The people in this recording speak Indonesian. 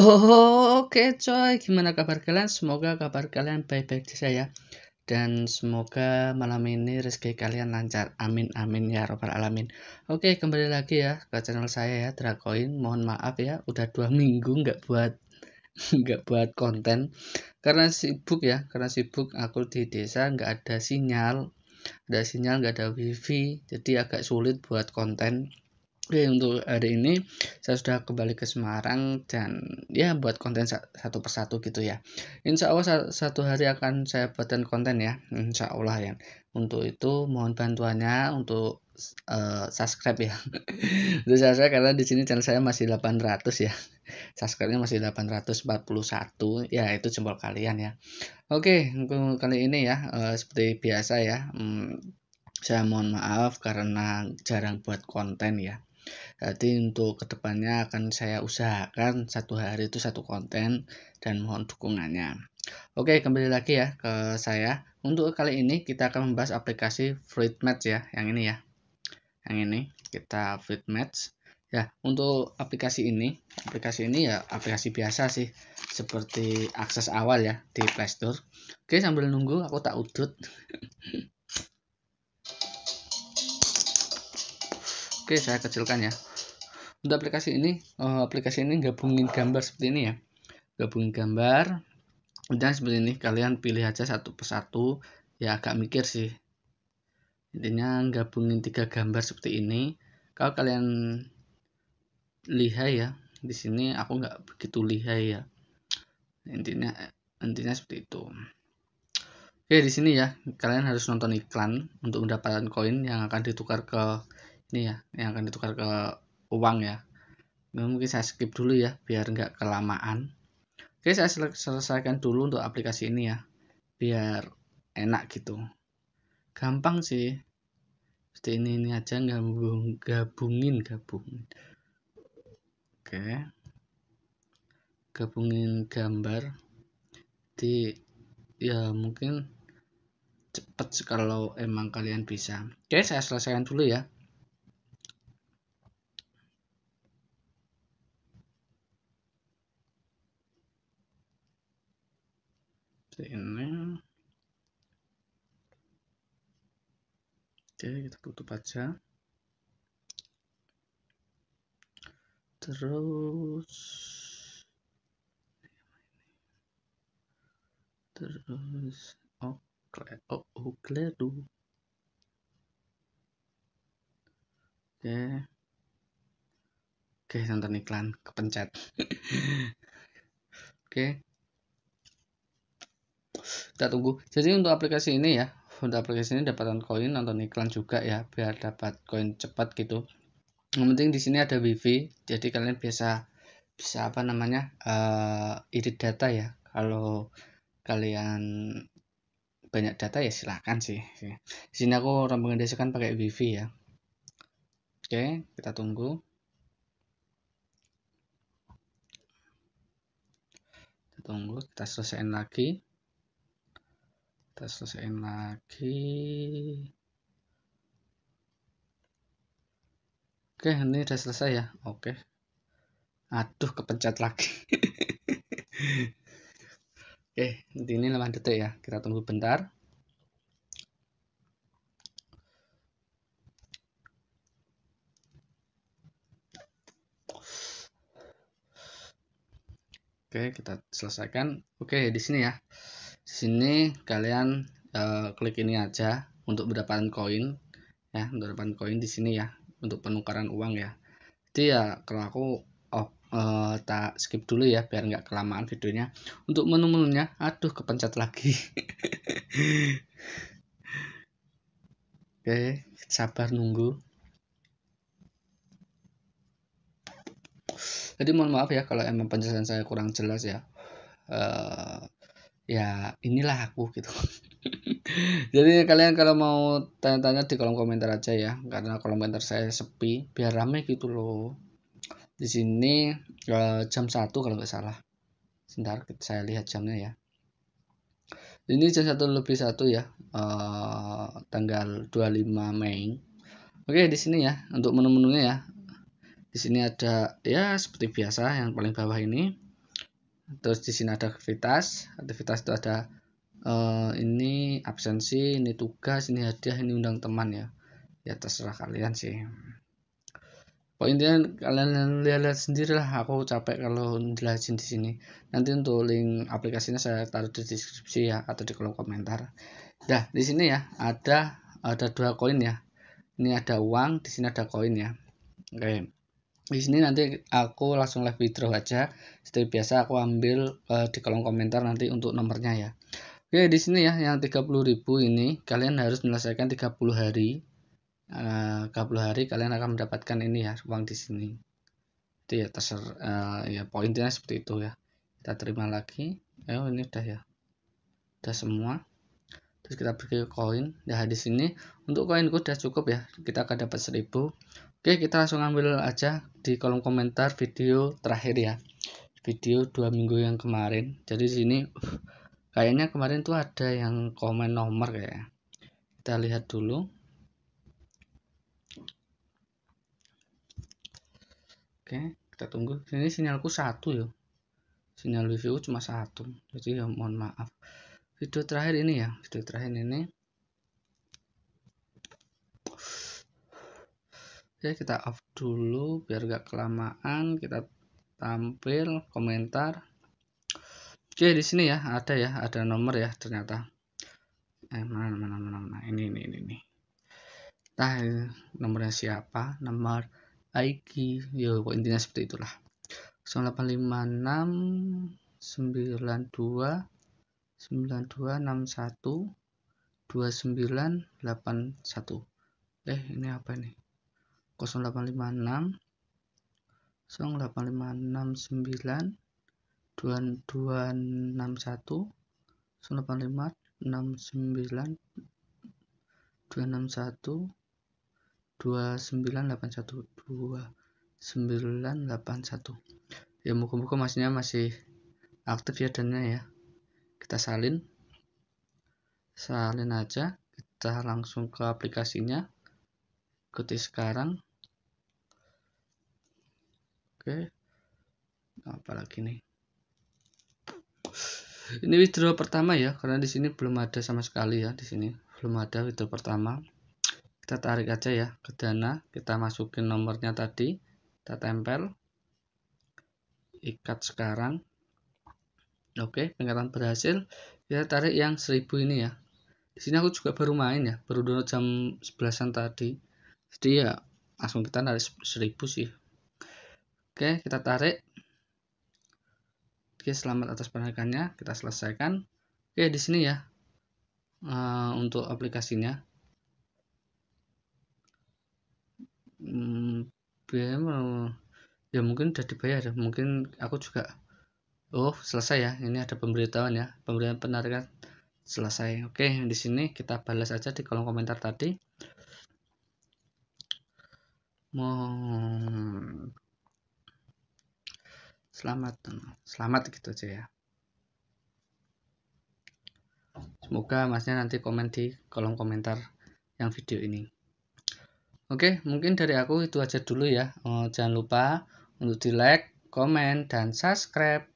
Oh, oke coy, gimana kabar kalian? Semoga kabar kalian baik-baik saja ya. Dan semoga malam ini rezeki kalian lancar. Amin amin ya robbal alamin. Oke, kembali lagi ya ke channel saya ya Dracoin. Mohon maaf ya, udah dua minggu nggak buat nggak buat konten karena sibuk ya, karena sibuk aku di desa nggak ada sinyal, ada sinyal nggak ada wifi, jadi agak sulit buat konten Oke untuk hari ini saya sudah kembali ke Semarang dan ya buat konten satu persatu gitu ya. Insya Allah satu hari akan saya buatkan konten ya, Insya Allah ya. Untuk itu mohon bantuannya untuk uh, subscribe ya. untuk subscribe karena di sini channel saya masih 800 ya. Subscribe-nya masih 841 ya itu jempol kalian ya. Oke untuk kali ini ya uh, seperti biasa ya. Hmm, saya mohon maaf karena jarang buat konten ya jadi untuk kedepannya akan saya usahakan satu hari itu satu konten dan mohon dukungannya. Oke, kembali lagi ya ke saya. Untuk kali ini kita akan membahas aplikasi Match ya, yang ini ya. Yang ini kita Match Ya, untuk aplikasi ini, aplikasi ini ya aplikasi biasa sih, seperti akses awal ya di Play Store. Oke, sambil nunggu aku tak udut. oke saya kecilkan ya untuk aplikasi ini uh, aplikasi ini gabungin gambar seperti ini ya gabungin gambar dan seperti ini kalian pilih aja satu persatu ya agak mikir sih intinya gabungin tiga gambar seperti ini kalau kalian lihai ya di sini aku nggak begitu lihai ya intinya intinya seperti itu oke di sini ya kalian harus nonton iklan untuk mendapatkan koin yang akan ditukar ke ini ya yang akan ditukar ke uang ya nah, mungkin saya skip dulu ya biar nggak kelamaan oke saya selesaikan dulu untuk aplikasi ini ya biar enak gitu gampang sih seperti ini ini aja gabung gabungin gabung. oke gabungin gambar di ya mungkin cepet kalau emang kalian bisa oke saya selesaikan dulu ya Ini, Oke, kita tutup aja. Terus terus oh oh oh keliru. Oke. Oke, nonton iklan kepencet. Oke kita tunggu jadi untuk aplikasi ini ya untuk aplikasi ini dapatan koin nonton iklan juga ya biar dapat koin cepat gitu yang penting di sini ada wifi jadi kalian biasa bisa apa namanya uh, edit data ya kalau kalian banyak data ya silahkan sih di sini aku orang kan pakai wifi ya oke kita tunggu kita tunggu kita selesaikan lagi kita selesaiin lagi oke ini udah selesai ya oke aduh kepencet lagi oke ini 8 detik ya kita tunggu bentar Oke, kita selesaikan. Oke, di sini ya sini kalian uh, klik ini aja untuk mendapatkan koin ya untuk mendapatkan koin di sini ya untuk penukaran uang ya jadi ya kalau aku oh, uh, tak skip dulu ya biar nggak kelamaan videonya untuk menu-menunya aduh kepencet lagi Oke, sabar nunggu. Jadi mohon maaf ya kalau emang penjelasan saya kurang jelas ya. Uh, ya inilah aku gitu jadi kalian kalau mau tanya-tanya di kolom komentar aja ya karena kolom komentar saya sepi biar rame gitu loh di sini eh, jam 1 kalau nggak salah sebentar saya lihat jamnya ya ini jam satu lebih satu ya uh, tanggal 25 Mei oke di sini ya untuk menu-menunya ya di sini ada ya seperti biasa yang paling bawah ini terus di sini ada aktivitas aktivitas itu ada uh, ini absensi ini tugas ini hadiah ini undang teman ya ya terserah kalian sih Poinnya kalian lihat-lihat sendiri lah aku capek kalau jelasin di sini nanti untuk link aplikasinya saya taruh di deskripsi ya atau di kolom komentar Dah di sini ya ada ada dua koin ya ini ada uang di sini ada koin ya oke okay di sini nanti aku langsung live withdraw aja seperti biasa aku ambil uh, di kolom komentar nanti untuk nomornya ya oke di sini ya yang 30.000 ini kalian harus menyelesaikan 30 hari eh, uh, 30 hari kalian akan mendapatkan ini ya uang di sini itu ya terser uh, ya poinnya seperti itu ya kita terima lagi eh oh, ini udah ya udah semua terus kita pergi ke koin ya di sini untuk koinku udah cukup ya kita akan dapat 1000 Oke, kita langsung ambil aja di kolom komentar video terakhir ya. Video dua minggu yang kemarin. Jadi di sini kayaknya kemarin tuh ada yang komen nomor ya. Kita lihat dulu. Oke, kita tunggu. Ini sinyalku satu ya. Sinyal review cuma satu. Jadi ya mohon maaf. Video terakhir ini ya, video terakhir ini Oke, kita off dulu biar gak kelamaan. Kita tampil komentar. Oke, di sini ya ada ya, ada nomor ya ternyata. Eh, mana mana mana, mana. Ini ini ini ini. Nah, nomornya siapa? Nomor IG. Ya, intinya seperti itulah. 0856 9261 2981. Eh, ini apa nih? 0856 08569 2261 08569 261 2981 2981 ya muka-muka masihnya masih aktif ya dannya ya kita salin salin aja kita langsung ke aplikasinya ikuti sekarang oke nah, apalagi nih ini withdraw pertama ya karena di sini belum ada sama sekali ya di sini belum ada withdraw pertama kita tarik aja ya ke dana kita masukin nomornya tadi kita tempel ikat sekarang oke pengangkatan berhasil kita tarik yang 1000 ini ya di sini aku juga baru main ya baru download jam 11an tadi jadi ya langsung kita narik 1000 sih Oke, kita tarik. Oke, selamat atas penarikannya. Kita selesaikan. Oke, di sini ya. Eh, untuk aplikasinya. Hmm, ya mungkin sudah dibayar. Mungkin aku juga. Oh, selesai ya. Ini ada pemberitahuan ya. Pemberian penarikan selesai. Oke, di sini kita balas aja di kolom komentar tadi. Mau selamat eh, selamat gitu aja ya semoga masnya nanti komen di kolom komentar yang video ini oke mungkin dari aku itu aja dulu ya eh, jangan lupa untuk di like komen dan subscribe